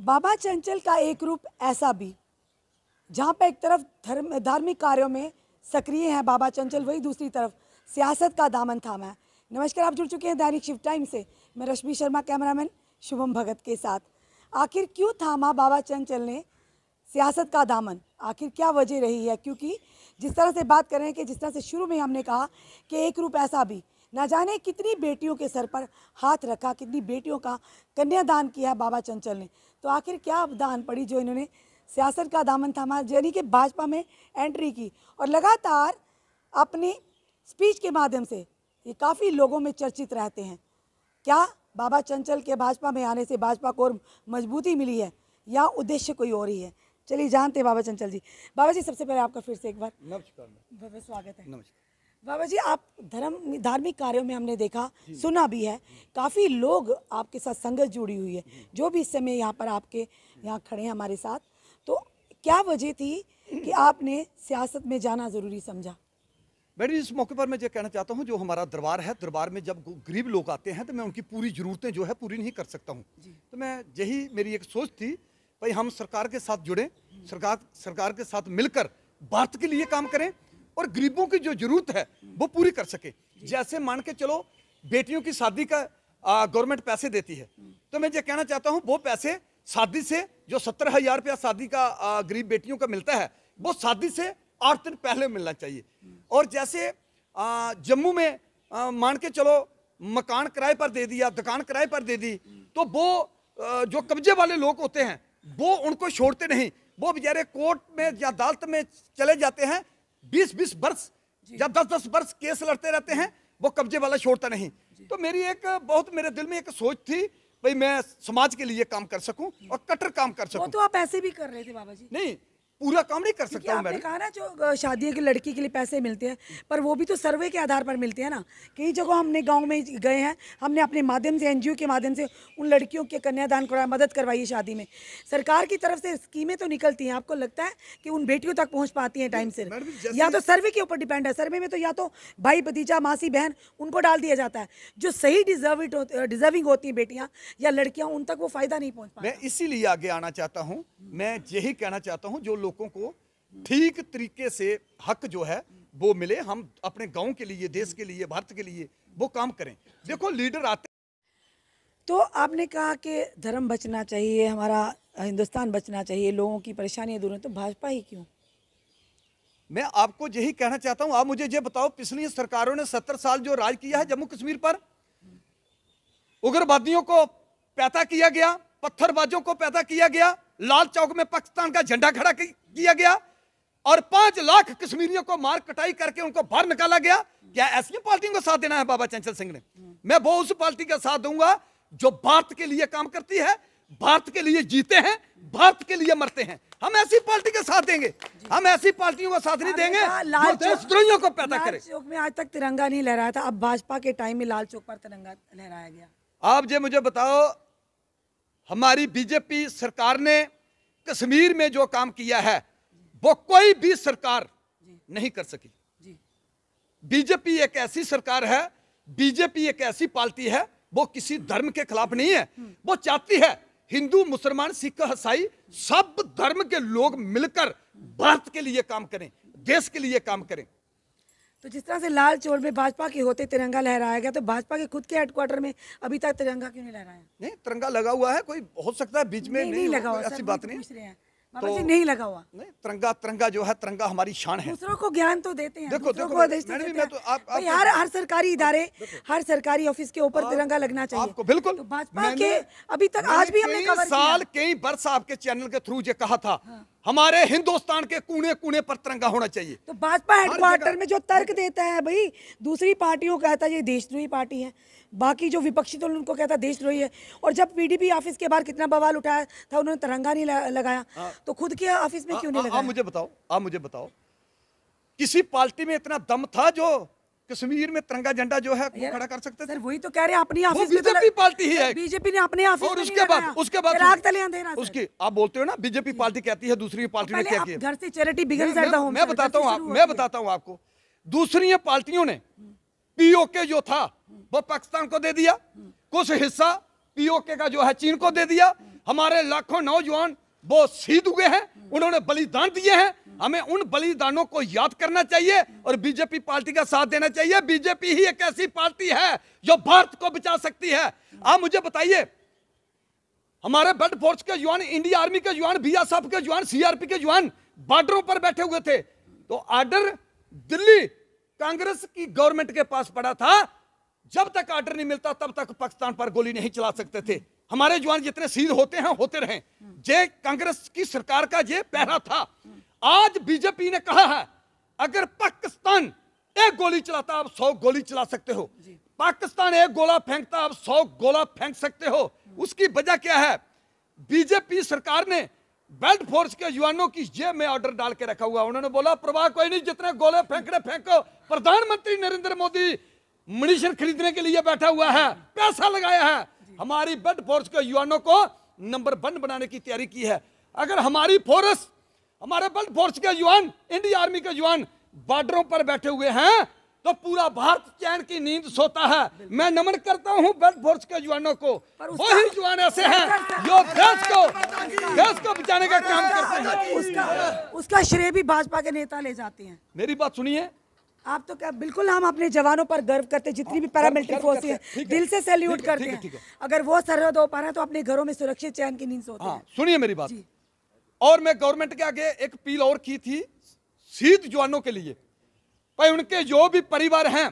बाबा चंचल का एक रूप ऐसा भी जहाँ पर एक तरफ धर्म धार्मिक कार्यों में सक्रिय हैं बाबा चंचल वही दूसरी तरफ सियासत का दामन थामा है नमस्कार आप जुड़ चुके हैं दैनिक शिव टाइम से मैं रश्मि शर्मा कैमरामैन शुभम भगत के साथ आखिर क्यों थामा बाबा चंचल ने सियासत का दामन आखिर क्या वजह रही है क्योंकि जिस तरह से बात करें कि जिस तरह से शुरू में हमने कहा कि एक रूप ऐसा भी ना जाने कितनी बेटियों के सर पर हाथ रखा कितनी बेटियों का कन्यादान किया बाबा चंचल ने तो आखिर क्या दान पड़ी जो इन्होंने सियासत का दामन थामा यानी कि भाजपा में एंट्री की और लगातार अपनी स्पीच के माध्यम से ये काफ़ी लोगों में चर्चित रहते हैं क्या बाबा चंचल के भाजपा में आने से भाजपा को और मजबूती मिली है या उद्देश्य कोई और ही है चलिए जानते हैं बाबा चंचल जी बाबा जी सबसे पहले आपका फिर से एक बार नमस्कार स्वागत है नमस्कार बाबा जी आप धर्म धार्मिक कार्यों में हमने देखा सुना भी है काफ़ी लोग आपके साथ संगत जुड़ी हुई है जो भी इस समय यहाँ पर आपके यहाँ खड़े हैं हमारे साथ तो क्या वजह थी कि आपने सियासत में जाना ज़रूरी समझा मैडम इस मौके पर मैं ये कहना चाहता हूँ जो हमारा दरबार है दरबार में जब गरीब लोग आते हैं तो मैं उनकी पूरी ज़रूरतें जो है पूरी नहीं कर सकता हूँ तो मैं यही मेरी एक सोच थी भाई हम सरकार के साथ जुड़ें सरकार सरकार के साथ मिलकर भारत के लिए काम करें और गरीबों की जो जरूरत है वो पूरी कर सके जैसे मान के चलो बेटियों की शादी का गवर्नमेंट पैसे देती है तो मैं ये कहना चाहता हूँ वो पैसे शादी से जो सत्तर हजार रुपया शादी का गरीब बेटियों का मिलता है वो शादी से आठ दिन पहले मिलना चाहिए और जैसे जम्मू में मान के चलो मकान किराए पर दे दिया दुकान किराए पर दे दी तो वो जो कब्जे वाले लोग होते हैं वो उनको छोड़ते नहीं वो बेचारे कोर्ट में या अदालत में चले जाते हैं बीस बीस वर्ष जब दस दस वर्ष केस लड़ते रहते हैं वो कब्जे वाला छोड़ता नहीं तो मेरी एक बहुत मेरे दिल में एक सोच थी भाई मैं समाज के लिए काम कर सकूं और कटर काम कर सकूं वो तो आप ऐसे भी कर रहे थे बाबा जी नहीं पूरा काम नहीं कर सकता हूँ कहा ना जो शादी की लड़की के लिए पैसे मिलते हैं पर वो भी तो सर्वे के आधार पर मिलते हैं ना कई जगह हमने गांव में गए हैं हमने अपने माध्यम से एनजीओ के माध्यम से उन लड़कियों के कन्यादान करवाया मदद करवाई है शादी में सरकार की तरफ से स्कीमें तो निकलती हैं आपको लगता है कि उन बेटियों तक पहुँच पाती हैं टाइम से या तो सर्वे के ऊपर डिपेंड है सर्वे में तो या तो भाई भतीजा मासी बहन उनको डाल दिया जाता है जो सही डिजर्विड डिजर्विंग होती हैं बेटियाँ या लड़कियाँ उन तक वो फायदा नहीं पहुँच मैं इसीलिए आगे आना चाहता हूँ मैं यही कहना चाहता हूँ जो लोगों को ठीक तरीके से हक जो है वो मिले हम अपने गांव के लिए देश के लिए भारत के लिए वो काम करें देखो लीडर आते तो आपने कहा कि धर्म बचना चाहिए हमारा हिंदुस्तान बचना चाहिए लोगों की परेशानियां दूर तो भाजपा ही क्यों मैं आपको यही कहना चाहता हूं आप मुझे ये बताओ पिछली सरकारों ने सत्तर साल जो राज किया है जम्मू कश्मीर पर उग्रवादियों को पैदा किया गया पत्थरबाजों को पैदा किया गया लाल चौक में पाकिस्तान का झंडा खड़ा किया गया और पांच लाख कश्मीरियों को मार कटाई करके उनको बाहर निकाला गया क्या ऐसी पार्टियों को साथ देना है बाबा चंचल सिंह ने मैं वो उस पार्टी का साथ दूंगा जो भारत के लिए काम करती है भारत के लिए जीते हैं भारत के लिए मरते हैं हम ऐसी पार्टी के साथ देंगे हम ऐसी पार्टियों का साथ नहीं देंगे लाल को पैदा करें चौक में आज तक तिरंगा नहीं लहराया था अब भाजपा के टाइम में लाल चौक पर तिरंगा लहराया गया आप जो मुझे बताओ हमारी बीजेपी सरकार ने कश्मीर में जो काम किया है वो कोई भी सरकार नहीं कर सकी बीजेपी एक ऐसी सरकार है बीजेपी एक ऐसी पार्टी है वो किसी धर्म के खिलाफ नहीं है हम्म। वो चाहती है हिंदू मुसलमान सिख ईसाई सब धर्म के लोग मिलकर भारत के लिए काम करें देश के लिए काम करें तो जिस तरह से लाल चोर में भाजपा के होते तिरंगा लहराया गया तो भाजपा के खुद के हेडक्वार्टर में अभी तक तिरंगा क्यों नहीं लहराया नहीं तिरंगा लगा हुआ है कोई हो सकता है बीच में नहीं, लगा हुआ ऐसी बात तो नहीं तो नहीं लगा हुआ नहीं तिरंगा तिरंगा जो है तिरंगा हमारी शान है दूसरों को ज्ञान तो देते हैं देखो देखो को तो देते मैं तो आप, आप हर हर सरकारी इदारे हर सरकारी ऑफिस के ऊपर तिरंगा लगना चाहिए आपको बिल्कुल तो भाजपा के अभी तक आज भी हमने साल कई वर्ष आपके चैनल के थ्रू जो कहा था हाँ। हमारे हिंदुस्तान के कोने कोने पर तिरंगा होना चाहिए तो भाजपा हेडक्वार्टर में जो तर्क देता है भाई दूसरी पार्टियों कहता है ये देशद्रोही पार्टी है बाकी जो विपक्षी दल तो उनको कहता देशद्रोही है और जब पीडीपी ऑफिस के बाहर कितना बवाल उठाया था उन्होंने तिरंगा नहीं लगाया हाँ। तो खुद के ऑफिस में क्यों नहीं लगाया मुझे बताओ आप मुझे बताओ किसी पार्टी में इतना दम था जो कश्मीर में तिरंगा झंडा जो है खड़ा कर सकते सर वही तो कह रहे हैं अपनी ऑफिस बीजेपी तो पार्टी ही है बीजेपी ने अपने ऑफिस और उसके बाद उसके बाद उसकी आप बोलते हो ना बीजेपी पार्टी कहती है दूसरी पार्टी तो ने क्या किया घर से चैरिटी बिगड़ जाता हूँ मैं बताता हूँ मैं बताता हूँ आपको दूसरी पार्टियों ने पीओके जो था वो पाकिस्तान को दे दिया कुछ हिस्सा पीओके का जो है चीन को दे दिया हमारे लाखों नौजवान वो शहीद हुए हैं उन्होंने बलिदान दिए हैं हमें उन बलिदानों को याद करना चाहिए और बीजेपी पार्टी का साथ देना चाहिए बीजेपी ही एक ऐसी पार्टी है जो भारत को बचा सकती है आप मुझे बताइए हमारे बल्ड फोर्स के जवान इंडिया आर्मी के जवान बीएसएफ के जवान सीआरपी के जवान बॉर्डरों पर बैठे हुए थे तो आर्डर दिल्ली कांग्रेस की गवर्नमेंट के पास पड़ा था जब तक आर्डर नहीं मिलता तब तक पाकिस्तान पर गोली नहीं चला सकते थे हमारे जवान जितने शहीद होते हैं होते रहे जे कांग्रेस की सरकार का ये पहरा था आज बीजेपी ने कहा है अगर पाकिस्तान एक गोली चलाता आप सौ गोली चला सकते हो पाकिस्तान एक गोला फेंकता आप सौ गोला फेंक सकते हो उसकी वजह क्या है बीजेपी सरकार ने बेल्ट फोर्स के युवाओं की जेब में ऑर्डर डाल के रखा हुआ उन्होंने बोला प्रवाह कोई नहीं जितने गोले फेंकने फेंको प्रधानमंत्री नरेंद्र मोदी मणिशन खरीदने के लिए बैठा हुआ है पैसा लगाया है हमारी बेड फोर्स के युवाओं को नंबर वन बनाने की तैयारी की है अगर हमारी फोर्स हमारे बेड फोर्स के युवान इंडियन आर्मी के युवान बॉर्डरों पर बैठे हुए हैं तो पूरा भारत चैन की नींद सोता है मैं नमन करता हूं बेड फोर्स के युवाओं को वही युवान ऐसे हैं जो देश को देश को बचाने का काम करते हैं उसका उसका श्रेय भी भाजपा के नेता ले जाते हैं मेरी बात सुनिए आप तो क्या बिल्कुल हम अपने जवानों पर गर्व करते हैं जितनी भी पैरामिलिट्री हाँ, फोर्स है दिल से सैल्यूट करते हैं अगर वो सरहद हो तो पा रहा है तो अपने घरों में सुरक्षित चैन की नींद सोते हैं हाँ, सुनिए मेरी बात और मैं गवर्नमेंट के आगे एक अपील और की थी शहीद जवानों के लिए भाई उनके जो भी परिवार हैं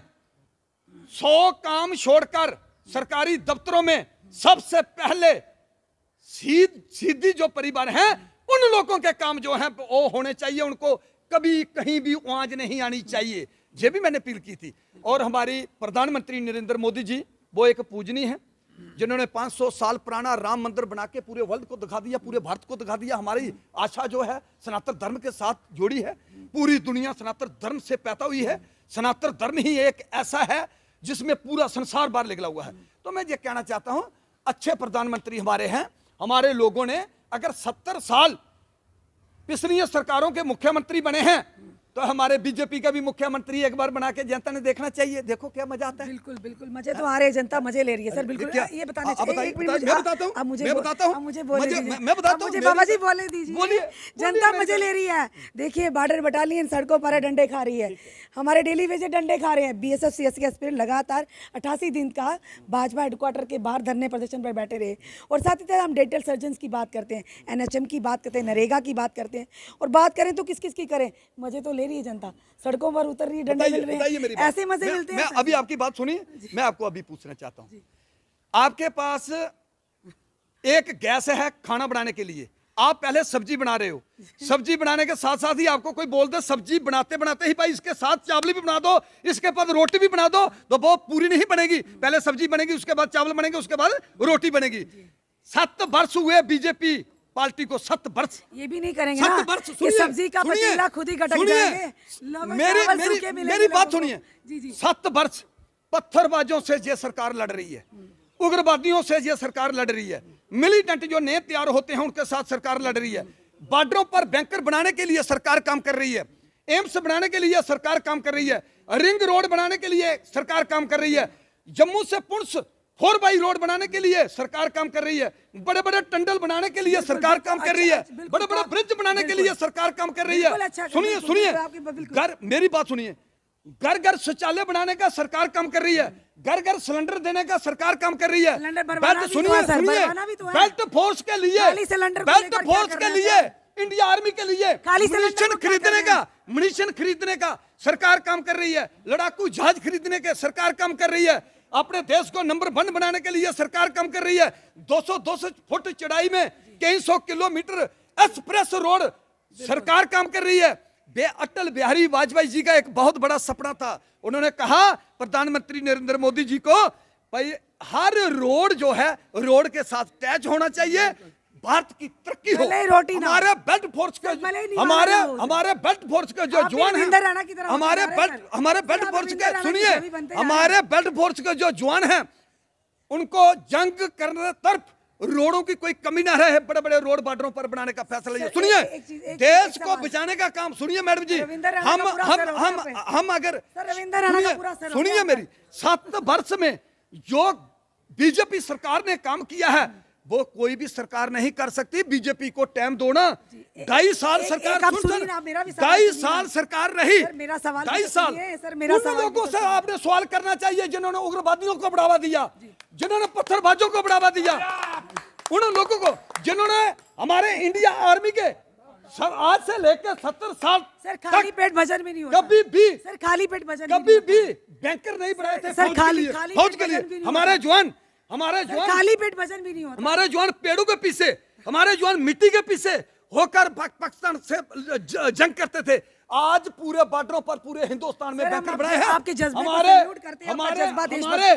सौ काम छोड़कर सरकारी दफ्तरों में सबसे पहले सीध सीधी जो परिवार हैं उन लोगों के काम जो हैं वो होने चाहिए उनको कभी कहीं भी आवाज नहीं आनी चाहिए ये भी मैंने अपील की थी और हमारी प्रधानमंत्री नरेंद्र मोदी जी वो एक पूजनी है जिन्होंने 500 साल पुराना राम मंदिर बना के पूरे वर्ल्ड को दिखा दिया पूरे भारत को दिखा दिया हमारी आशा जो है सनातन धर्म के साथ जुड़ी है पूरी दुनिया सनातन धर्म से पैदा हुई है सनातन धर्म ही एक ऐसा है जिसमें पूरा संसार बार निकला हुआ है तो मैं ये कहना चाहता हूँ अच्छे प्रधानमंत्री हमारे हैं हमारे लोगों ने अगर सत्तर साल पिछली सरकारों के मुख्यमंत्री बने हैं तो हमारे बीजेपी का भी मुख्यमंत्री एक बार बना के जनता ने देखना चाहिए देखो क्या मजा आता है बिल्कुल बिल्कुल मजे तो आ रहे जनता मजे ले रही है सर बिल्कुल क्या? ये बताने आ, चाहिए मैं बताता हूँ मुझे मैं बताता हूँ मुझे मैं बताता मुझे बाबा जी बोले दीजिए जनता मजे ले रही है देखिए बॉर्डर बटालियन सड़कों पर डंडे खा रही है हमारे डेली वेजे डंडे खा रहे हैं बी एस एस के एस्पिरेंट लगातार अठासी दिन का भाजपा हेडक्वार्टर के बाहर धरने प्रदर्शन पर बैठे रहे और साथ ही साथ हम डेंटल सर्जन की बात करते हैं एनएचएम की बात करते हैं नरेगा की बात करते हैं और बात करें तो किस किस की करें मजे तो ले ले रही है जनता सड़कों पर उतर रही है ऐसे मजे मिलते हैं अभी आपकी बात सुनी मैं आपको अभी पूछना चाहता हूँ आपके पास एक गैस है खाना बनाने के लिए आप पहले सब्जी बना रहे हो सब्जी बनाने के साथ साथ ही आपको कोई बोल दे सब्जी बनाते बनाते ही भाई इसके साथ चावल भी बना दो इसके बाद रोटी भी बना दो तो वो पूरी नहीं बनेगी पहले सब्जी बनेगी उसके बाद चावल बनेंगे उसके बाद रोटी बनेगी सात वर्ष हुए बीजेपी पार्टी को सत वर्ष ये भी नहीं करेंगे सत वर्ष सब्जी का पतीला खुद ही गटक जाएंगे मेरी मेरी मेरी बात सुनिए सत वर्ष पत्थरबाजों से ये सरकार लड़ रही है उग्रवादियों से ये सरकार लड़ रही है मिलिटेंट जो नए तैयार होते हैं उनके साथ सरकार लड़ रही है बॉर्डरों पर बैंकर बनाने के लिए सरकार काम कर रही है एम्स बनाने के लिए सरकार काम कर रही है रिंग रोड बनाने के लिए सरकार काम कर रही है जम्मू से पुंछ फोर बाई रोड बनाने के लिए सरकार काम कर रही है बड़े बड़े टंडल बनाने के लिए सरकार काम कर रही है बड़े बड़े ब्रिज बनाने के लिए सरकार काम कर रही है सुनिए सुनिए घर मेरी बात सुनिए घर घर शौचालय बनाने का सरकार काम कर रही है घर घर सिलेंडर देने का सरकार काम कर रही है बेल्ट तो सुनिए सुनिए तो बेल्ट फोर्स के लिए बेल्ट फोर्स के लिए इंडिया आर्मी के लिए मिशन खरीदने का मिशन खरीदने का सरकार काम कर रही है लड़ाकू जहाज खरीदने के सरकार काम कर रही है अपने देश को नंबर वन बनाने के लिए सरकार काम कर रही है 200 200 फुट चढ़ाई में कई सौ किलोमीटर एक्सप्रेस रोड सरकार काम कर रही है बे अटल बिहारी वाजपेयी जी का एक बहुत बड़ा सपना था उन्होंने कहा प्रधानमंत्री नरेंद्र मोदी जी को भाई हर रोड जो है रोड के साथ टैच होना चाहिए भारत की तरक्की हो रोटी हमारे बेल्ट फोर्स के हमारे हमारे बेल्ट फोर्स के जो जवान हैं हमारे बेल्ट हमारे बेल्ट फोर्स के सुनिए हमारे बेल्ट फोर्स के जो जवान हैं उनको जंग करने तरफ रोडों की कोई कमी ना रहे बड़े बड़े रोड बॉर्डरों पर बनाने का फैसला सुनिए देश को बचाने का काम सुनिए मैडम जी हम हम हम हम अगर सुनिए मेरी सात वर्ष में जो बीजेपी सरकार ने काम किया है वो कोई भी सरकार नहीं कर सकती बीजेपी को टाइम दो ना ढाई साल सरकार ढाई साल सरकार रही ढाई तो साल तो लोगों से आपने सवाल करना चाहिए जिन्होंने उग्रवादियों को बढ़ावा दिया जिन्होंने पत्थरबाजों को बढ़ावा दिया उन लोगों को जिन्होंने हमारे इंडिया आर्मी के सर आज से लेकर सत्तर साल सर खाली पेट भजन में नहीं होता कभी भी सर खाली पेट भजन कभी भी बैंकर नहीं बनाए थे सर खाली फौज के लिए हमारे जवान हमारे जवान खाली पेट भजन भी नहीं होता हमारे जवान पेड़ों के पीछे हमारे जवान मिट्टी के पीछे होकर पाकिस्तान से जंग करते थे आज पूरे बॉर्डरों पर पूरे हिंदुस्तान में बैठकर बनाए हैं आपके हमारे हमारे हमारे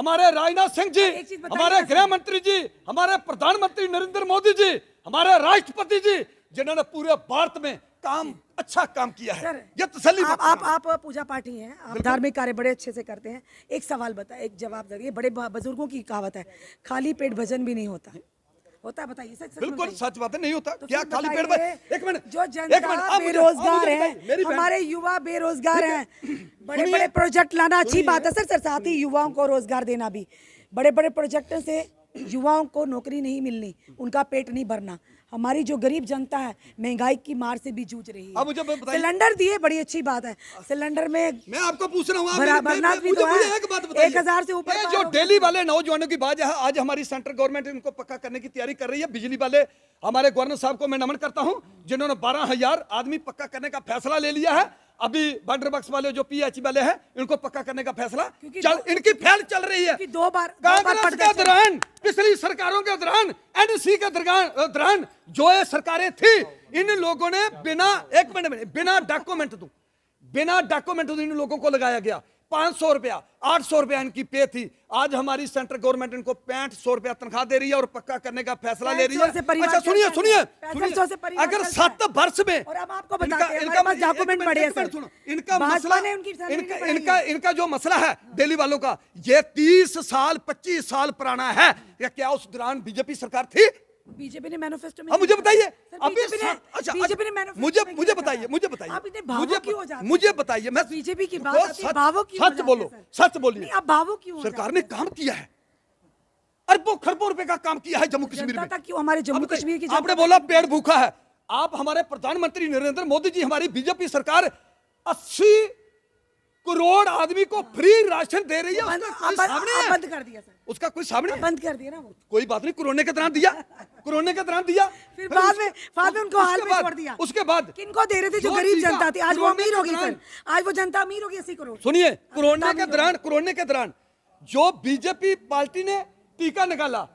हमारे राजनाथ सिंह जी हमारे गृह मंत्री जी हमारे प्रधानमंत्री नरेंद्र मोदी जी हमारे राष्ट्रपति जी जिन्होंने पूरे भारत में काम अच्छा काम किया है ये तसली आप, आप आप पूजा पाठी हैं आप धार्मिक कार्य बड़े अच्छे से करते हैं एक सवाल बताए एक जवाब दे बड़े बुजुर्गों की कहावत है खाली पेट भजन भी नहीं होता होता है बताइए सच बिल्कुल सच बात है नहीं होता तो क्या खाली पेड़ पर एक मिनट जो जनता बेरोजगार है हमारे युवा बेरोजगार हैं बड़े बड़े प्रोजेक्ट लाना अच्छी बात है सर सर साथ ही युवाओं को रोजगार देना भी बड़े बड़े प्रोजेक्ट से युवाओं को नौकरी नहीं मिलनी उनका पेट नहीं भरना हमारी जो गरीब जनता है महंगाई की मार से भी जूझ रही है मुझे सिलेंडर दिए बड़ी अच्छी बात है सिलेंडर में मैं आपको पूछ रहा हूँ तो एक हजार से ऊपर जो डेली वाले नौजवानों की बात है आज हमारी सेंट्रल गवर्नमेंट इनको पक्का करने की तैयारी कर रही है बिजली वाले हमारे गवर्नर साहब को मैं नमन करता हूँ जिन्होंने बारह आदमी पक्का करने का फैसला ले लिया है अभी बाउंड्री बक्स वाले जो एच e वाले हैं इनको पक्का करने का फैसला चल इनकी फैल चल रही है दो बार कांग्रेस के दौरान पिछली सरकारों के दौरान एनसी के दौरान जो ये सरकारें थी इन लोगों ने बिना एक मिनट बिना डॉक्यूमेंट दू बिना डॉक्यूमेंट इन लोगों को लगाया गया पाँच सौ रुपया आठ सौ रुपया इनकी पे थी आज हमारी सेंट्रल गवर्नमेंट इनको पैंठ सौ रुपया तनख्वाह दे रही है और पक्का करने का फैसला ले रही है अच्छा सुनिए सुनिए अगर सात वर्ष में इनका इनका इनका जो मसला है दिल्ली वालों का ये तीस साल पच्चीस साल पुराना है क्या उस दौरान बीजेपी सरकार थी बीजेपी ने मैनिफेस्टो हाँ, हाँ, अच्छा, अच्छा, में मुझे बताइए बीजेपी ने मुझे मुझे बताइए मुझे बताइए मुझे बताइए मैं बीजेपी की सच बोलो सच बोलिए आप सरकार ने काम किया है अरबों खरबों रुपए का काम किया है जम्मू कश्मीर में क्यों हमारे जम्मू कश्मीर की आपने बोला पेड़ भूखा है आप हमारे प्रधानमंत्री नरेंद्र मोदी जी हमारी बीजेपी सरकार अस्सी करोड़ आदमी को फ्री राशन दे रही है उसका कोई सामने बंद कर दिया सर उसका कोई सामने बंद कर दिया ना वो कोई बात नहीं कोरोना के दौरान दिया कोरोना के दौरान दिया फिर बाद में बाद में उनको हाल में छोड़ दिया उसके बाद किनको दे रहे थे जो गरीब जनता थी आज वो अमीर हो गई सर आज वो जनता अमीर हो गई ऐसी करोड़ सुनिए कोरोना के दौरान कोरोना के दौरान जो बीजेपी पार्टी ने टीका निकाला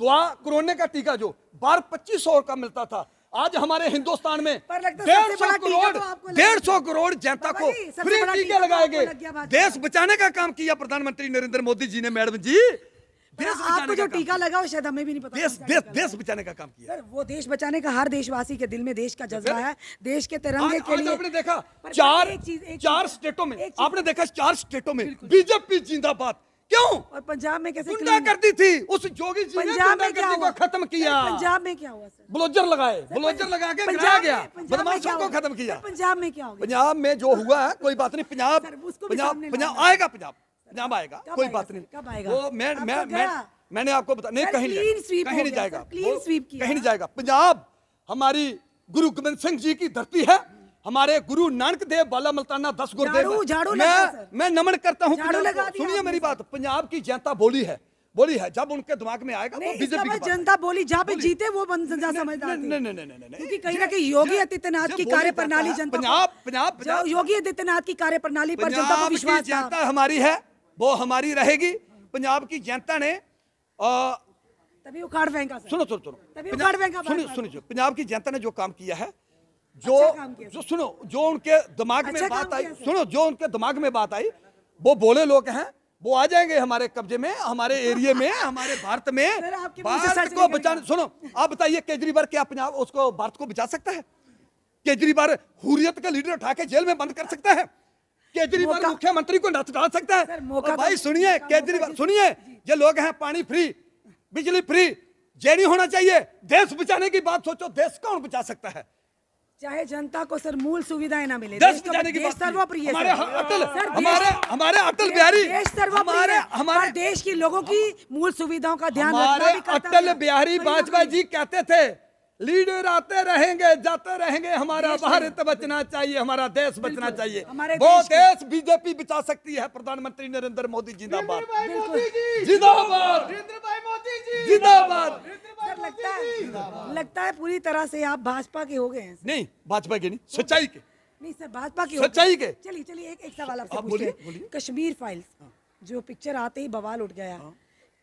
दुआ कोरोना का टीका जो बार पच्चीस सौ का मिलता था आज हमारे हिंदुस्तान में डेढ़ सौ करोड़ तो डेढ़ सौ करोड़ जनता को फ्री टीके तो लगाए गए देश बचाने का काम किया प्रधानमंत्री नरेंद्र मोदी जी ने मैडम जी देश आपको जो टीका लगा शायद हमें भी नहीं पता देश देश देश बचाने का काम किया सर वो देश बचाने का हर देशवासी के दिल में देश का जज्बा है देश के तिरंगे के लिए आपने देखा चार चार स्टेटों में आपने देखा चार स्टेटों में बीजेपी जिंदाबाद क्यों और पंजाब में कैसे गुंडा कर दी थी उस जोगी जी पंजाब में क्या हुआ खत्म किया पंजाब में क्या हुआ सर ब्लोजर लगाए ब्लोजर लगा के गिरा गया बदमाशों को खत्म किया पंजाब में क्या हुआ पंजाब में जो हुआ है कोई बात नहीं पंजाब पंजाब पंजाब आएगा पंजाब पंजाब आएगा कोई बात नहीं वो मैं मैं मैं मैंने आपको बता नहीं कहीं कहीं नहीं जाएगा कहीं नहीं जाएगा पंजाब हमारी गुरु गोबिंद सिंह जी की धरती है हमारे गुरु नानक देव बाला मल्ताना दस गुरुदेव मैं मैं नमन करता हूँ सुनिए मेरी बात पंजाब की जनता बोली है बोली है जब उनके दिमाग में आएगा वो बीजेपी जनता बोली जहाँ पे जीते वो जनता समझदार क्योंकि कहीं ना कहीं योगी आदित्यनाथ की कार्य प्रणाली जनता योगी आदित्यनाथ की कार्य प्रणाली पर जनता विश्वास जनता हमारी है वो हमारी रहेगी पंजाब की जनता ने तभी उखाड़ फेंका सुनो सुनो सुनो तभी उखाड़ फेंका सुनिए सुनिए पंजाब की जनता ने जो काम किया है जो अच्छा जो सुनो जो उनके दिमाग अच्छा में बात आई सुनो जो उनके दिमाग में बात आई वो बोले लोग हैं वो आ जाएंगे हमारे कब्जे में हमारे एरिया में हमारे भारत में भारत को बचाने सुनो आप बताइए केजरीवाल क्या पंजाब उसको भारत को बचा सकता है केजरीवाल हुरियत का लीडर उठा के जेल में बंद कर सकता है केजरीवाल मुख्यमंत्री को नथ डाल सकता है भाई तो- सुनिए केजरीवाल सुनिए ये लोग हैं पानी फ्री बिजली फ्री जेनी होना चाहिए देश बचाने की बात सोचो देश कौन बचा सकता है चाहे जनता को सर मूल सुविधाएं ना मिले देश की देश सर्वप्रिय हमारे अटल हमारे हमारे अटल बिहारी देश हमारे हमारे देश के लोगों की मूल सुविधाओं का ध्यान रखना भी अटल बिहारी वाजपेयी जी कहते थे लीडर आते रहेंगे जाते रहेंगे हमारा भारत बचना चाहिए हमारा देश बचना चाहिए वो देश बीजेपी बचा सकती है प्रधानमंत्री नरेंद्र मोदी जिंदाबाद जिंदाबाद जिंदाबाद लगता है लगता है पूरी तरह से आप भाजपा के हो गए हैं नहीं भाजपा के नहीं सच्चाई के नहीं सर भाजपा के सच्चाई के चलिए चलिए एक एक सवाल आपसे कश्मीर फाइल्स जो पिक्चर आते ही बवाल उठ गया हाँ।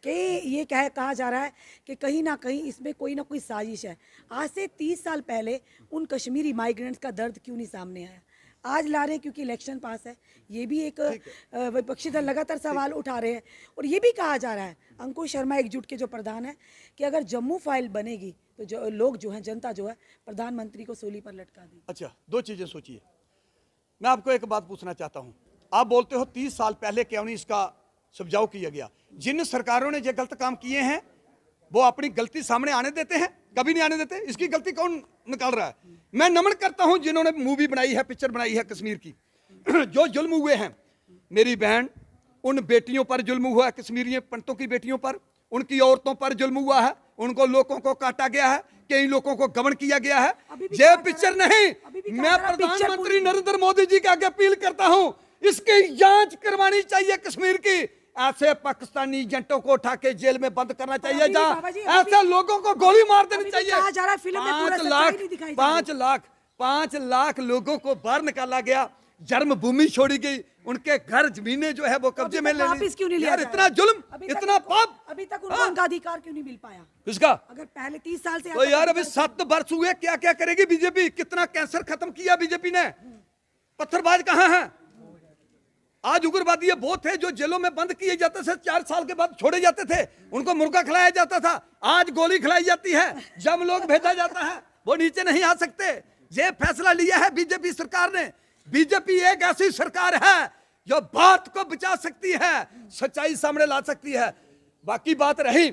कि ये कह कहा जा रहा है कि कहीं ना कहीं इसमें कोई ना कोई साजिश है आज से तीस साल पहले उन कश्मीरी माइग्रेंट्स का दर्द क्यों नहीं सामने आया आज ला रहे हैं क्योंकि इलेक्शन पास है ये भी एक विपक्षी दल लगातार सवाल उठा रहे हैं और ये भी कहा जा रहा है अंकुश शर्मा एकजुट के जो प्रधान है कि अगर जम्मू फाइल बनेगी तो जो लोग जो है जनता जो है प्रधानमंत्री को सोली पर लटका दी अच्छा दो चीज़ें सोचिए मैं आपको एक बात पूछना चाहता हूँ आप बोलते हो तीस साल पहले क्यों नहीं इसका सुझाव किया गया जिन सरकारों ने ये गलत काम किए हैं वो अपनी गलती सामने आने देते हैं कभी नहीं आने देते इसकी गलती कौन निकाल रहा है मैं नमन करता हूं जिन्होंने मूवी बनाई है पिक्चर बनाई है कश्मीर की जो जुल्म हुए हैं मेरी बहन उन बेटियों पर जुल्म हुआ है कश्मीरी पंतों की बेटियों पर उनकी औरतों पर जुल्म हुआ है उनको लोगों को काटा गया है कई लोगों को गबन किया गया है ये पिक्चर नहीं मैं प्रधानमंत्री नरेंद्र मोदी जी के आगे अपील करता हूँ इसकी जांच करवानी चाहिए कश्मीर की ऐसे पाकिस्तानी एजेंटों को उठा के जेल में बंद करना चाहिए जहाँ ऐसे लोगों को गोली मार देनी चाहिए पांच लाख पांच लाख पांच लाख लोगों को बाहर निकाला गया जन्म भूमि छोड़ी गई उनके घर जमीने जो है वो कब्जे में ले क्यों नहीं लिया इतना जुल्म इतना पाप अभी तक उनको उनका हाँ। अधिकार क्यों नहीं मिल पाया किसका अगर पहले तीस साल से तो यार अभी तो- सात वर्ष हुए क्या क्या करेगी बीजेपी कितना कैंसर खत्म किया बीजेपी ने पत्थरबाज कहाँ है आज उग्रवादी वो थे जो जेलों में बंद किए जाते थे चार साल के बाद छोड़े जाते थे उनको मुर्गा खिलाया जाता था आज गोली खिलाई जाती है जम लोग भेजा जाता है वो नीचे नहीं आ सकते ये फैसला लिया है बीजेपी सरकार ने बीजेपी एक ऐसी सरकार है जो बात को बचा सकती है सच्चाई सामने ला सकती है बाकी बात रही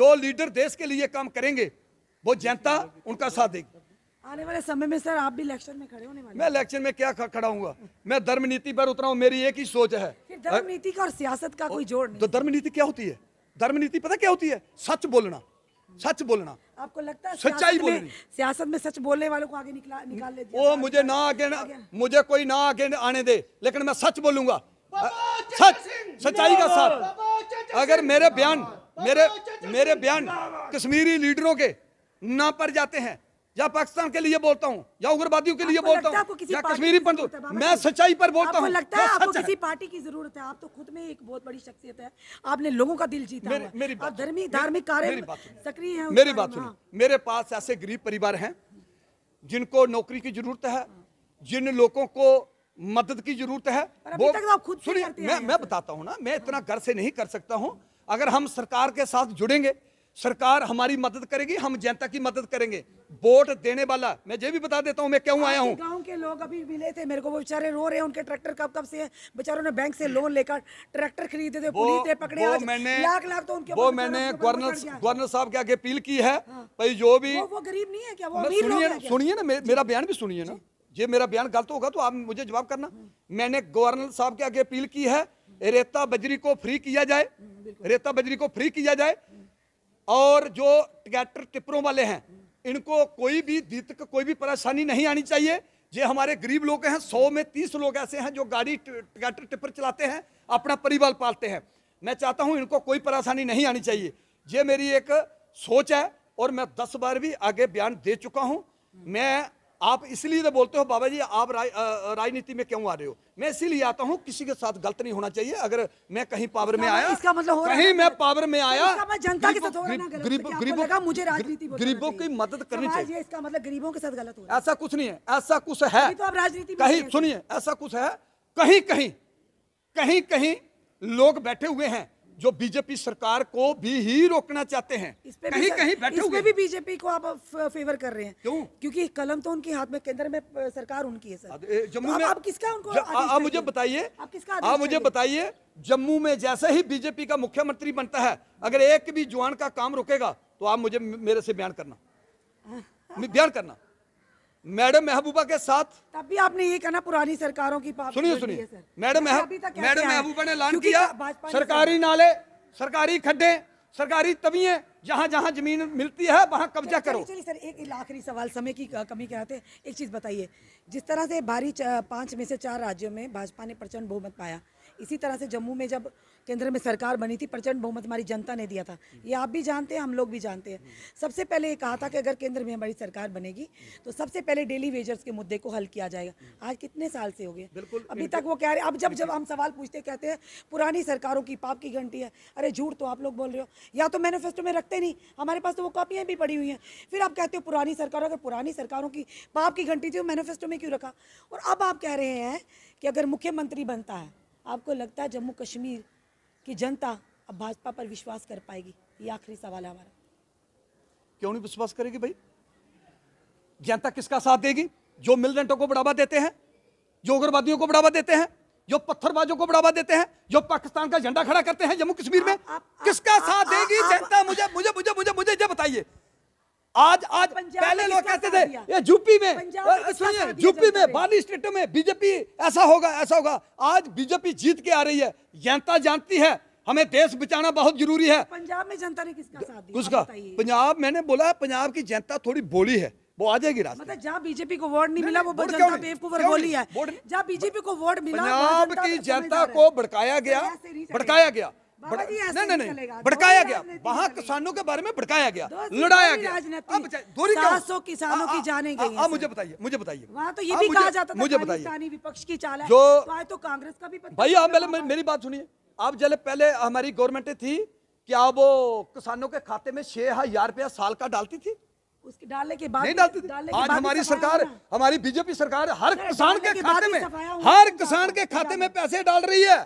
जो लीडर देश के लिए काम करेंगे वो जनता उनका साथ देगी आने वाले समय में सर आप भी इलेक्शन में खड़े होने वाले मैं इलेक्शन में क्या खड़ा हूँ मैं धर्म नीति पर उतरा हूँ मेरी एक ही सोच है धर्म नीति का और सियासत का कोई जोड़ नहीं तो धर्म नीति क्या होती है धर्म नीति पता क्या होती है सच बोलना सच बोलना आपको लगता है सच्चाई बोलनी सियासत में सच बोलने वालों को आगे निकला निकाल लेते वो मुझे ना आगे ना मुझे कोई ना आगे आने दे लेकिन मैं सच बोलूंगा सच सच्चाई का साथ अगर मेरे बयान मेरे मेरे बयान कश्मीरी लीडरों के ना पर जाते हैं या पाकिस्तान के लिए बोलता हूँ या उग्रवादियों के लिए बोलता हूँ या कश्मीरी पंडित मैं सच्चाई पर बोलता हूँ लगता है आपको किसी पार्टी की जरूरत है आप तो खुद में एक बहुत बड़ी शख्सियत है आपने लोगों का दिल जीता धर्मी धार्मिक कार्य सक्रिय है मेरी बात सुनिए हाँ। मेरे पास ऐसे गरीब परिवार है जिनको नौकरी की जरूरत है जिन लोगों को मदद की जरूरत है वो तो खुद सुनिए मैं मैं बताता हूँ ना मैं इतना घर से नहीं कर सकता हूँ अगर हम सरकार के साथ जुड़ेंगे सरकार हमारी मदद करेगी हम जनता की मदद करेंगे वोट देने वाला मैं ये भी बता देता हूँ मैं क्यों आया हूँ गांव के लोग अभी मिले थे मेरे को वो बेचारे रो रहे हैं उनके ट्रैक्टर कब कब से बेचारों ने बैंक से लोन लेकर ट्रैक्टर खरीदे थे पुलिस ने पकड़े आज मैंने लाख लाख तो उनके वो मैंने गवर्नर गवर्नर साहब के आगे अपील की है हाँ। भाई जो भी वो गरीब नहीं है क्या वो सुनिए सुनिए ना मेरा बयान भी सुनिए ना ये मेरा बयान गलत होगा तो आप मुझे जवाब करना मैंने गवर्नर साहब के आगे अपील की है रेता बजरी को फ्री किया जाए रेता बजरी को फ्री किया जाए और जो ट्रैक्टर टिप्परों वाले हैं इनको कोई भी दिक्कत कोई भी परेशानी नहीं आनी चाहिए ये हमारे गरीब लोग हैं सौ में तीस लोग ऐसे हैं जो गाड़ी ट्रैक्टर टिप्पर चलाते हैं अपना परिवार पालते हैं मैं चाहता हूँ इनको कोई परेशानी नहीं आनी चाहिए ये मेरी एक सोच है और मैं दस बार भी आगे बयान दे चुका हूँ मैं आप इसलिए तो बोलते हो बाबा जी आप राजनीति में क्यों आ रहे हो मैं इसीलिए आता हूँ किसी के साथ गलत नहीं होना चाहिए अगर मैं कहीं पावर में आया इसका मतलब हो कहीं मैं पावर में आया मतलब जनता के साथ गरीबों मुझे गरीबों की मदद करनी चाहिए इसका मतलब गरीबों के साथ गलत हो ऐसा कुछ नहीं है ऐसा कुछ है तो कहीं सुनिए ऐसा कुछ है कहीं कहीं कहीं कहीं लोग बैठे हुए हैं जो बीजेपी सरकार को भी ही रोकना चाहते हैं कहीं कहीं बैठे हुए भी बीजेपी को आप फेवर कर रहे हैं क्यों क्योंकि कलम तो उनके हाथ में केंद्र में सरकार उनकी है सर जम्मू तो में आप किसका उनको आप मुझे बताइए आप किसका आप मुझे बताइए जम्मू में जैसे ही बीजेपी का मुख्यमंत्री बनता है अगर एक भी जवान का काम रुकेगा तो आप मुझे मेरे से बयान करना हाँ। बयान करना मैडम महबूबा के साथ तब भी आपने ये कहना पुरानी सरकारों की सुनिए सुनिए मैडम मैडम महबूबा ने लान किया सरकारी नाले सरकारी खड्डे सरकारी तबीये जहाँ जहाँ जमीन मिलती है वहाँ कब्जा करो चलिए सर एक आखिरी सवाल समय की कमी के आते एक चीज़ बताइए जिस तरह से भारी पांच में से चार राज्यों में भाजपा ने प्रचंड बहुमत पाया इसी तरह से जम्मू में जब केंद्र में सरकार बनी थी प्रचंड बहुमत हमारी जनता ने दिया था ये आप भी जानते हैं हम लोग भी जानते हैं सबसे पहले ये कहा था कि अगर केंद्र में हमारी सरकार बनेगी तो सबसे पहले डेली वेजर्स के मुद्दे को हल किया जाएगा आज कितने साल से हो गए अभी तक वो कह रहे अब जब जब हम सवाल पूछते कहते हैं पुरानी सरकारों की पाप की घंटी है अरे झूठ तो आप लोग बोल रहे हो या तो मैनिफेस्टो में रखते नहीं हमारे पास तो वो कॉपियाँ भी पड़ी हुई हैं फिर आप कहते हो पुरानी सरकार अगर पुरानी सरकारों की पाप की घंटी थी वो मैनिफेस्टो में क्यों रखा और अब आप कह रहे हैं कि अगर मुख्यमंत्री बनता है आपको लगता है जम्मू कश्मीर की जनता अब भाजपा पर विश्वास कर पाएगी ये आखिरी सवाल है हमारा क्यों नहीं विश्वास करेगी भाई जनता किसका साथ देगी जो रेंटों को बढ़ावा देते हैं जो उग्रवादियों को बढ़ावा देते हैं जो पत्थरबाजों को बढ़ावा देते हैं जो पाकिस्तान का झंडा खड़ा करते हैं जम्मू कश्मीर में आप, आप, किसका आप, साथ देगी जनता मुझे मुझे मुझे मुझे मुझे बताइए आज आज तो पहले लोग कहते थे ये यूपी में सुनिए यूपी में बानी स्टेटों में बीजेपी ऐसा होगा ऐसा होगा आज बीजेपी जीत के आ रही है जनता जानती है हमें देश बचाना बहुत जरूरी है तो पंजाब में जनता ने किसका साथ दिया उसका पंजाब मैंने बोला पंजाब की जनता थोड़ी बोली है वो आ जाएगी रास्ते मतलब जहाँ बीजेपी को वोट नहीं, मिला वो जनता बेवकूफ बोली है जहाँ बीजेपी को वोट मिला पंजाब की जनता को भड़काया गया भड़काया गया नहीं नहीं नहीं भड़काया गया वहाँ किसानों के बारे में भड़काया गया लड़ाया गया अब किसानों की जाने गई अब मुझे बताइए मुझे बताइए वहाँ तो ये भी कहा जाता मुझे बताइए विपक्ष की चाल है जो तो कांग्रेस का भी भाई आप पहले मेरी बात सुनिए आप जले पहले हमारी गवर्नमेंट थी क्या वो किसानों के खाते में छह हजार रुपया साल का डालती थी उसके डालने के बाद नहीं डालती थी आज हमारी सरकार हमारी बीजेपी सरकार हर किसान के खाते में हर किसान के खाते में पैसे डाल रही है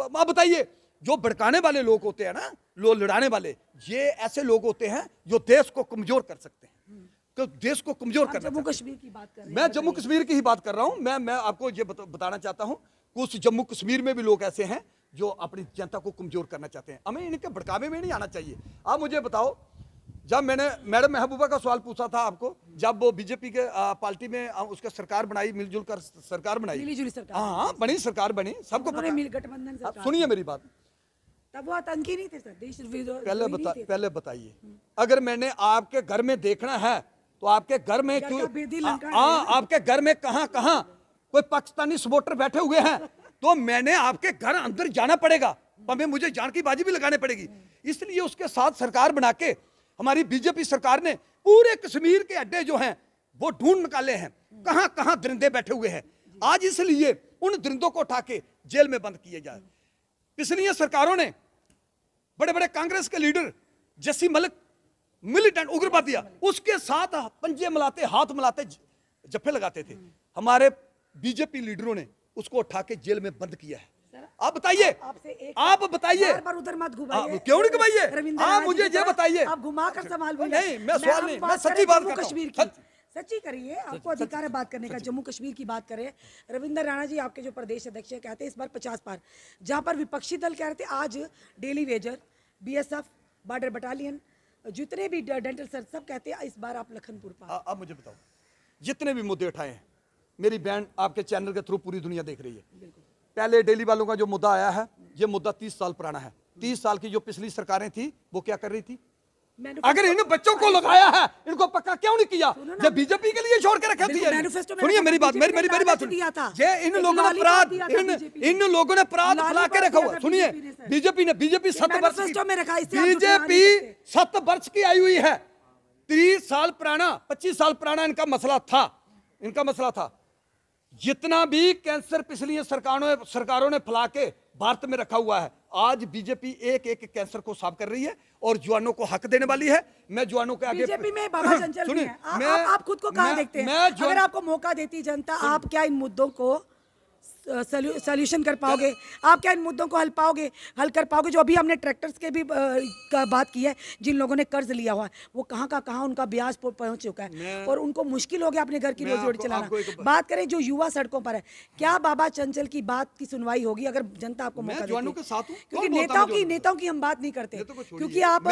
बताइए जो भड़काने वाले लोग होते हैं ना लोग लड़ाने वाले ये ऐसे लोग होते हैं जो देश को कमजोर कर सकते हैं हम्म। तो देश को कमजोर करना जम्मू कश्मीर की बात कर मैं जम्मू कश्मीर की ही बात कर रहा हूँ मैं मैं आपको ये बताना चाहता हूँ कुछ जम्मू कश्मीर में भी लोग ऐसे हैं जो अपनी जनता को कमजोर करना चाहते हैं हमें इनके भड़कावे में नहीं आना चाहिए आप मुझे बताओ जब मैंने मैडम महबूबा का सवाल पूछा था आपको जब वो बीजेपी के पार्टी में उसका सरकार बनाई मिलजुल कर सरकार बनाई हाँ बनी सरकार बनी सबको सुनिए मेरी बात तब वो आतंकी नहीं थे सर पहले बता, पहले बताइए हम्म। अगर मैंने आपके घर में देखना है तो आपके घर में क्यों हाँ आपके घर में कहाँ कहाँ कोई पाकिस्तानी सपोर्टर बैठे हुए हैं तो मैंने आपके घर अंदर जाना पड़ेगा हमें मुझे जान की बाजी भी लगानी पड़ेगी इसलिए उसके साथ सरकार बना के हमारी बीजेपी सरकार ने पूरे कश्मीर के अड्डे जो हैं वो ढूंढ निकाले हैं कहाँ कहाँ दरिंदे बैठे हुए हैं आज इसलिए उन दरिंदों को उठा के जेल में बंद किए जाए पिछली सरकारों ने बड़े बड़े कांग्रेस के लीडर जस्सी मलिक मिलिटेंट उग्रवादी उसके साथ पंजे मिलाते हाथ मिलाते जफे लगाते थे हमारे बीजेपी लीडरों ने उसको उठा के जेल में बंद किया है आप बताइए आप बताइए उधर मत घुमाइए क्यों नहीं घुमाइए आप मुझे ये बताइए आप घुमा कर अच्छा, संभाल नहीं मैं सवाल नहीं मैं सच्ची बात कश्मीर की सच्ची करिए आपको अधिकार है बात करने का जम्मू कश्मीर की बात करें रविंदर राणा जी आपके जो प्रदेश अध्यक्ष हैं कहते हैं इस बार पचास पार जहाँ पर विपक्षी दल कह रहे थे आज daily wager BSF border battalion जितने भी डेंटल सर सब कहते हैं इस बार आप लखनपुर पार अब मुझे बताओ जितने भी मुद्दे उठाए हैं मेरी बहन आपके चैनल के थ्रू पूरी दुनिया देख रही है पहले डेली वालों का जो मुद्दा आया है ये मुद्दा तीस साल पुराना है तीस साल की जो पिछली सरकारें थी वो क्या कर रही थी अगर तो इन बच्चों को लगाया है इनको पक्का क्यों नहीं किया जब बीजेपी के लिए छोड़ के रखा दिया सुनिए मेरी बात मेरी मेरी मेरी बात ये इन लोगों ने अपराध इन इन लोगों ने अपराध फैला के रखा हुआ सुनिए बीजेपी ने बीजेपी सत वर्ष बीजेपी सत वर्ष की आई हुई है तीस साल पुराना पच्चीस साल पुराना इनका मसला था इनका मसला था जितना भी कैंसर पिछली सरकारों सरकारों ने फैला के भारत में रखा हुआ है आज बीजेपी एक एक कैंसर को साफ कर रही है और जुआनों को हक देने वाली है मैं जुआनों के आगे बीजेपी में बाबा चंचल आप, आप खुद को कहा देखते हैं अगर आपको मौका देती जनता आप क्या इन मुद्दों को सोल्यूशन कर पाओगे आप क्या इन मुद्दों को हल पाओगे हल कर पाओगे जो अभी हमने ट्रैक्टर्स के भी का बात की है जिन लोगों ने कर्ज लिया हुआ है वो कहाँ का कहाँ उनका ब्याज पहुँच चुका है और उनको मुश्किल हो गया अपने घर की रोजी रोटी चलाना बात करें जो युवा सड़कों पर है क्या बाबा चंचल की बात की सुनवाई होगी अगर जनता आपको मौका क्योंकि नेताओं की नेताओं की हम बात नहीं करते तो क्योंकि आप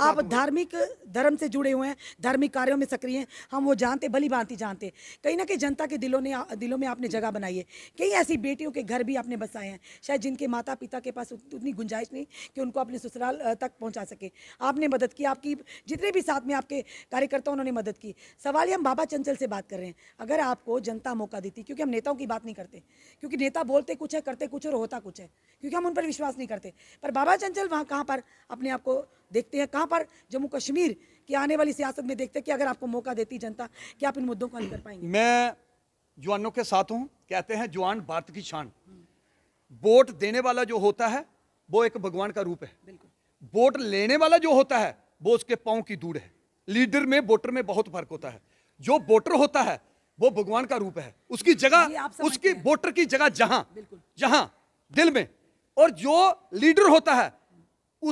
आप धार्मिक धर्म से जुड़े हुए हैं धार्मिक कार्यों में सक्रिय हैं हम वो जानते भली भांति जानते कहीं ना कहीं जनता के दिलों ने दिलों में आपने जगह बनाई है कई ऐसी बेटियों के घर भी आपने बसाए हैं शायद जिनके माता पिता के पास उतनी गुंजाइश नहीं कि उनको अपने ससुराल तक पहुंचा सके आपने मदद की आपकी जितने भी साथ में आपके कार्यकर्ता उन्होंने मदद की सवाल ये हम बाबा चंचल से बात कर रहे हैं अगर आपको जनता मौका देती क्योंकि हम नेताओं की बात नहीं करते क्योंकि नेता बोलते कुछ है करते कुछ और होता कुछ है क्योंकि हम उन पर विश्वास नहीं करते पर बाबा चंचल वहाँ कहाँ पर अपने आप को देखते हैं कहाँ पर जम्मू कश्मीर की आने वाली सियासत में देखते हैं कि अगर आपको मौका देती जनता कि आप इन मुद्दों को हल कर पाएंगे मैं जवानों के साथ हूँ कहते हैं जवान भारत की शान वोट देने वाला जो होता है वो एक भगवान का रूप है वोट लेने वाला जो होता है वो उसके पाँव की दूर है लीडर में वोटर में बहुत फर्क होता है जो वोटर होता है वो भगवान का रूप है उसकी जगह उसकी वोटर की जगह जहां जहां दिल में और जो लीडर होता है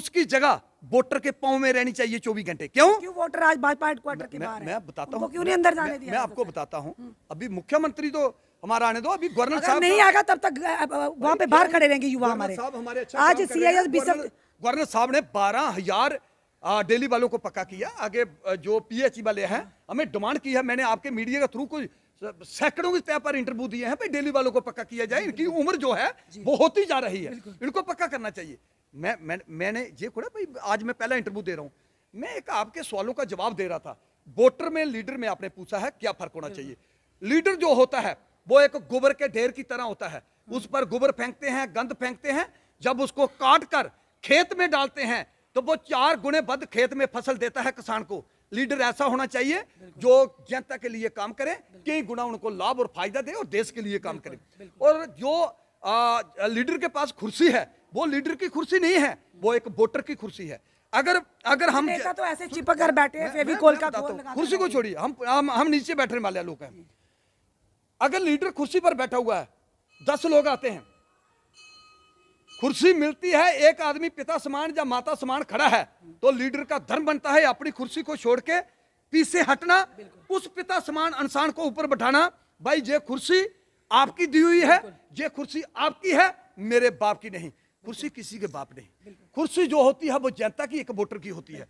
उसकी जगह वोटर के पाँव में रहनी चाहिए चौबीस घंटे क्यों क्यों वोटर आज भाजपा हेडक्वार्टर के बाहर मैं बताता हूँ क्यों नहीं अंदर जाने दिया मैं आपको बताता हूँ हम्म। अभी मुख्यमंत्री तो हमारा आने दो अभी गवर्नर साहब नहीं तो- आएगा तब तक वहाँ पे बाहर खड़े रहेंगे युवा हमारे हमारे अच्छा आज सी आई गवर्नर साहब ने बारह हजार डेली वालों को पक्का किया आगे जो पीएचई वाले हैं हमें डिमांड की है मैंने आपके मीडिया के थ्रू कुछ सैकड़ों के तय पर इंटरव्यू दिए हैं भाई डेली वालों को पक्का किया जाए इनकी उम्र जो है वो होती जा रही है इनको पक्का करना चाहिए मैं, मैं मैंने ये खोड़ा भाई आज मैं पहला इंटरव्यू दे रहा हूँ मैं एक आपके सवालों का जवाब दे रहा था वोटर में लीडर में आपने पूछा है क्या फर्क होना चाहिए लीडर जो होता है वो एक गोबर के ढेर की तरह होता है हम्म। उस पर गोबर फेंकते हैं गंद फेंकते हैं जब उसको काट कर खेत में डालते हैं तो वो चार गुणे बद खेत में फसल देता है किसान को लीडर ऐसा होना चाहिए जो जनता के लिए काम करे कई गुना उनको लाभ और फायदा दे और देश के लिए काम करे और जो आ, लीडर के पास कुर्सी है वो लीडर की कुर्सी नहीं है वो एक वोटर की कुर्सी है अगर अगर हम नेता तो ऐसे चिपक कर बैठे हैं फेवी कोल का कुर्सी को छोड़िए हम हम हम नीचे बैठने वाले लोग हैं अगर लीडर कुर्सी पर बैठा हुआ है दस लोग आते हैं कुर्सी मिलती है एक आदमी पिता समान या माता समान खड़ा है तो लीडर का धर्म बनता है अपनी कुर्सी को छोड़ के पीछे हटना उस पिता समान इंसान को ऊपर बैठाना भाई ये कुर्सी आपकी दी हुई है ये कुर्सी आपकी है मेरे बाप की नहीं कुर्सी किसी के बाप नहीं कुर्सी जो होती है वो जनता की एक वोटर की होती है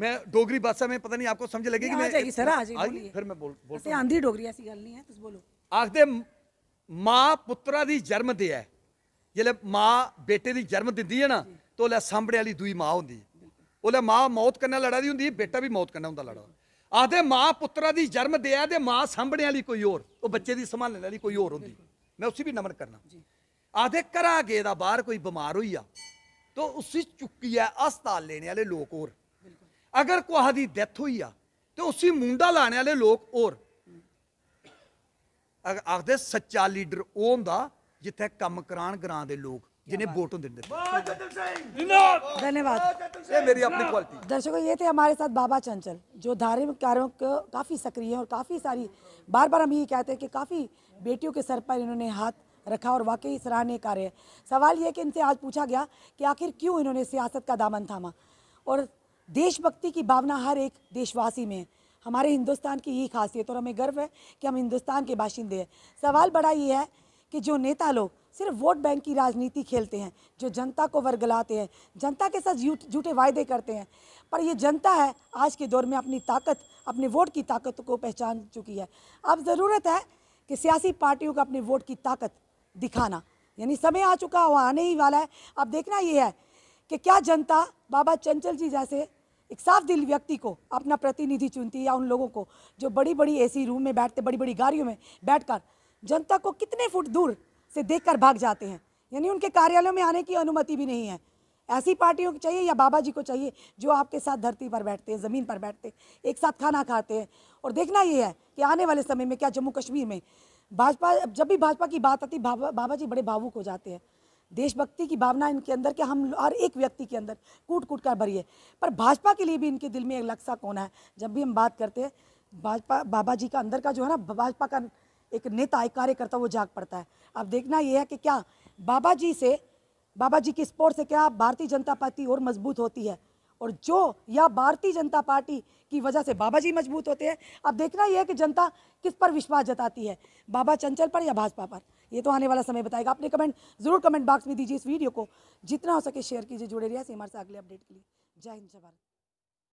ਮੈਂ ਡੋਗਰੀ ਭਾਸ਼ਾ ਮੈਂ ਪਤਾ ਨਹੀਂ ਆਪਕੋ ਸਮਝ ਲੱਗੇਗੀ ਮੈਂ ਆ ਜਾਏਗੀ ਸਰ ਆ ਜਾਏਗੀ ਫਿਰ ਮੈਂ ਬੋਲ ਬੋਲ ਅਸੀਂ ਆਂਧੀ ਡੋਗਰੀ ਐਸੀ ਗੱਲ ਨਹੀਂ ਹੈ ਤੁਸੀਂ ਬੋਲੋ ਆਖਦੇ ਮਾਂ ਪੁੱਤਰਾ ਦੀ ਜਨਮ ਦੇ ਹੈ ਜਿਹੜੇ ਮਾਂ ਬੇਟੇ ਦੀ ਜਨਮ ਦਿੰਦੀ ਹੈ ਨਾ ਤੋ ਲੈ ਸਾਹਮਣੇ ਵਾਲੀ ਦੂਈ ਮਾਂ ਹੁੰਦੀ ਉਹ ਲੈ ਮਾਂ ਮੌਤ ਕਰਨਾ ਲੜਾ ਦੀ ਹੁੰਦੀ ਹੈ ਬੇਟਾ ਵੀ ਮੌਤ ਕਰਨਾ ਹੁੰਦਾ ਲੜਾ ਆਖਦੇ ਮਾਂ ਪੁੱਤਰਾ ਦੀ ਜਨਮ ਦੇ ਹੈ ਤੇ ਮਾਂ ਸਾਹਮਣੇ ਵਾਲੀ ਕੋਈ ਹੋਰ ਉਹ ਬੱਚੇ ਦੀ ਸੰਭਾਲਣ ਵਾਲੀ ਕੋਈ ਹੋਰ ਹੁੰਦੀ ਮੈਂ ਉਸੇ ਵੀ ਨਮਨ ਕਰਨਾ आखदे घरा गेदा बाहर कोई बमार होई जा तो उसी चुक्कियै अस्पताल लेने आह्ले लोक होर अगर कुसै दी डैथ होई जा ते उसी मुंडा लाने आह्ले लोग होर आखदे सच्चा लीडर ओह् होंदा जित्थै कम्म करान ग्रां दे लोक जिन्हें वोट दिंदे धन्यवाद मेरी अपनी क्वालिटी दर्शकों ये थे हमारे साथ बाबा चंचल जो धार्मिक कार्यों को काफ़ी सक्रिय हैं और काफ़ी सारी बार बार हम ये कहते हैं कि काफ़ी बेटियों के सर पर इन्होंने हाथ रखा और वाकई सराहनीय कार्य है सवाल यह कि इनसे आज पूछा गया कि आखिर क्यों इन्होंने सियासत का दामन थामा और देशभक्ति की भावना हर एक देशवासी में है हमारे हिंदुस्तान की यही खासियत और हमें गर्व है कि हम हिंदुस्तान के बाशिंदे हैं सवाल बड़ा ये है कि जो नेता लोग सिर्फ वोट बैंक की राजनीति खेलते हैं जो जनता को वर्गलाते हैं जनता के साथ झूठे वायदे करते हैं पर ये जनता है आज के दौर में अपनी ताकत अपने वोट की ताकत को पहचान चुकी है अब ज़रूरत है कि सियासी पार्टियों का अपने वोट की ताकत दिखाना यानी समय आ चुका वो आने ही वाला है अब देखना ये है कि क्या जनता बाबा चंचल जी जैसे एक साफ दिल व्यक्ति को अपना प्रतिनिधि चुनती है या उन लोगों को जो बड़ी बड़ी ऐसी रूम में बैठते बड़ी बड़ी गाड़ियों में बैठकर जनता को कितने फुट दूर से देखकर भाग जाते हैं यानी उनके कार्यालयों में आने की अनुमति भी नहीं है ऐसी पार्टियों को चाहिए या बाबा जी को चाहिए जो आपके साथ धरती पर बैठते हैं ज़मीन पर बैठते हैं एक साथ खाना खाते हैं और देखना ये है कि आने वाले समय में क्या जम्मू कश्मीर में भाजपा जब भी भाजपा की बात आती बाबा बाबा जी बड़े भावुक हो जाते हैं देशभक्ति की भावना इनके अंदर के हम हर एक व्यक्ति के अंदर कूट कूट कर भरी है पर भाजपा के लिए भी इनके दिल में एक लक्सा कोना है जब भी हम बात करते हैं भाजपा बाबा जी का अंदर का जो है ना भाजपा का एक नेता एक कार्यकर्ता वो जाग पड़ता है अब देखना ये है कि क्या बाबा जी से बाबा जी की स्पोर्ट से क्या भारतीय जनता पार्टी और मजबूत होती है और जो या भारतीय जनता पार्टी की वजह से बाबा जी मजबूत होते हैं अब देखना यह है कि जनता किस पर विश्वास जताती है बाबा चंचल पर या भाजपा पर ये तो आने वाला समय बताएगा अपने कमेंट जरूर कमेंट बॉक्स में दीजिए इस वीडियो को जितना हो सके शेयर कीजिए जुड़े रहिए हमारे साथ अगले अपडेट के लिए जय हिंद जय भारत